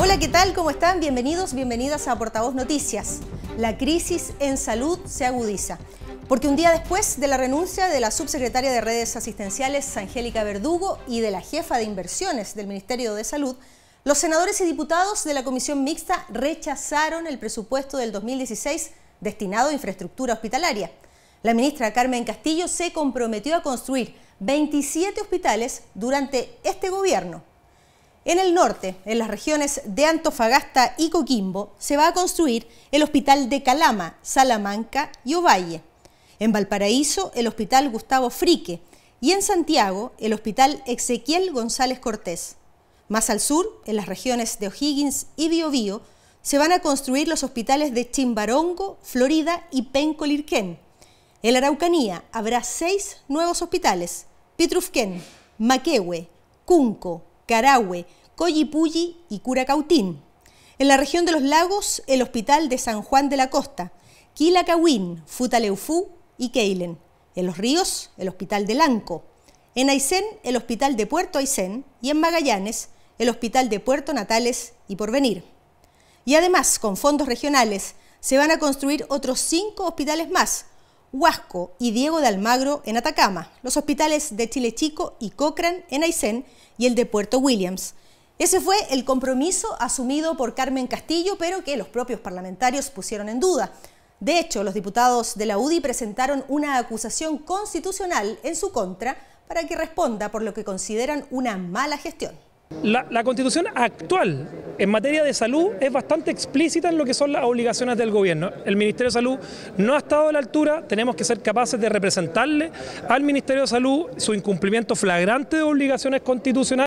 Hola, ¿qué tal? ¿Cómo están? Bienvenidos, bienvenidas a Portavoz Noticias. La crisis en salud se agudiza. Porque un día después de la renuncia de la subsecretaria de redes asistenciales, Angélica Verdugo, y de la jefa de inversiones del Ministerio de Salud, los senadores y diputados de la Comisión Mixta rechazaron el presupuesto del 2016 destinado a infraestructura hospitalaria. La ministra Carmen Castillo se comprometió a construir 27 hospitales durante este gobierno en el norte, en las regiones de Antofagasta y Coquimbo, se va a construir el Hospital de Calama, Salamanca y Ovalle. En Valparaíso, el Hospital Gustavo Frique. Y en Santiago, el Hospital Ezequiel González Cortés. Más al sur, en las regiones de O'Higgins y Biobío, se van a construir los hospitales de Chimbarongo, Florida y Pencolirquén. En la Araucanía habrá seis nuevos hospitales: Pitrufquén, Maquehue, Cunco, Carahue, Collipulli y Curacautín. En la región de los lagos, el Hospital de San Juan de la Costa, Quilacahuín, Futaleufú y Keilen. En los ríos, el Hospital de Lanco. En Aysén, el Hospital de Puerto Aysén y en Magallanes, el Hospital de Puerto Natales y Porvenir. Y además, con fondos regionales, se van a construir otros cinco hospitales más, Huasco y Diego de Almagro en Atacama, los hospitales de Chile Chico y Cochrane en Aysén y el de Puerto Williams. Ese fue el compromiso asumido por Carmen Castillo, pero que los propios parlamentarios pusieron en duda. De hecho, los diputados de la UDI presentaron una acusación constitucional en su contra para que responda por lo que consideran una mala gestión. La, constitución actual en materia de salud es bastante explícita en lo que son las obligaciones del gobierno. El Ministerio de Salud no ha estado a la altura, tenemos que ser capaces de representarle al Ministerio de Salud su incumplimiento flagrante de obligaciones constitucionales.